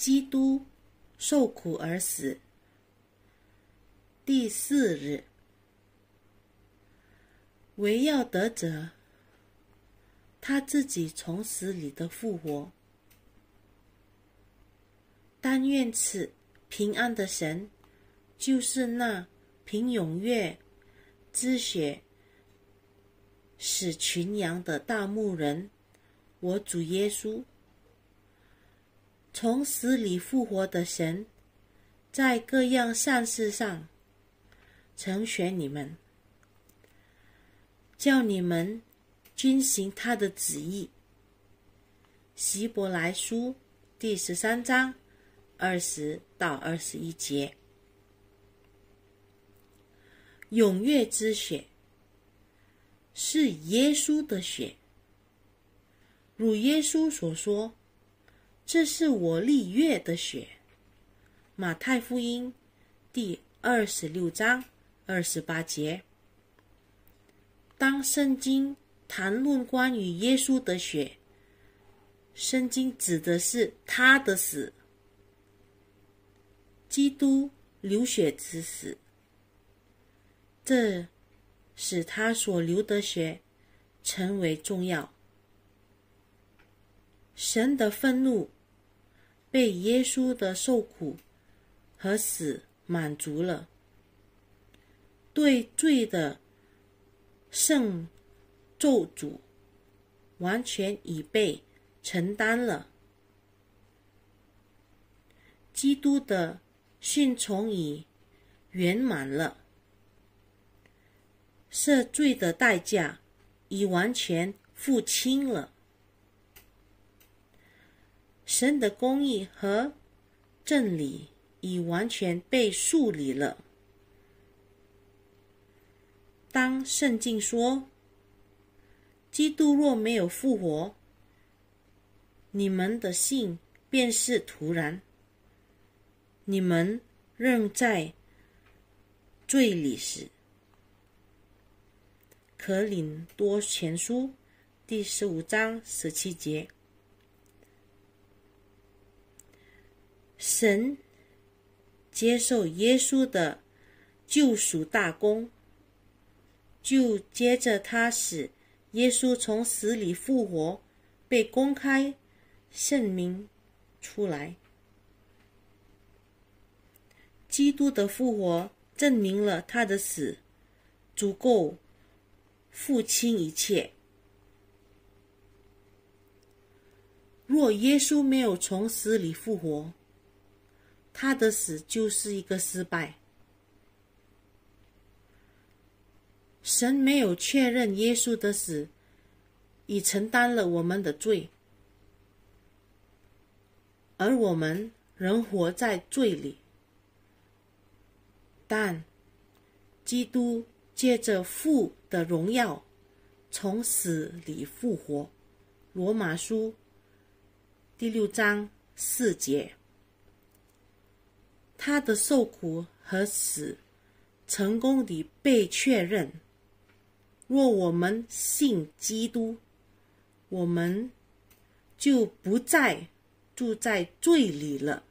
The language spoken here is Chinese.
基督受苦而死，第四日，惟要得者，他自己从死里的复活。但愿此平安的神，就是那凭永跃之血使群羊的大牧人，我主耶稣。从死里复活的神，在各样善事上成全你们，叫你们遵行他的旨意。希伯来书第十三章二十到二十一节：踊跃之血是耶稣的血，如耶稣所说。这是我立月的血，马太福音第二十六章二十八节。当圣经谈论关于耶稣的血，圣经指的是他的死，基督流血之死，这使他所流的血成为重要。神的愤怒。被耶稣的受苦和死满足了，对罪的圣咒诅完全已被承担了，基督的顺从已圆满了，赦罪的代价已完全付清了。神的公义和正理已完全被树立了。当圣经说：“基督若没有复活，你们的信便是徒然；你们仍在罪里时。”可领多前书第十五章十七节。神接受耶稣的救赎大功，就接着他死。耶稣从死里复活，被公开圣明出来。基督的复活证明了他的死足够付清一切。若耶稣没有从死里复活，他的死就是一个失败。神没有确认耶稣的死已承担了我们的罪，而我们仍活在罪里。但基督借着父的荣耀从死里复活。罗马书第六章四节。他的受苦和死成功地被确认。若我们信基督，我们就不再住在罪里了。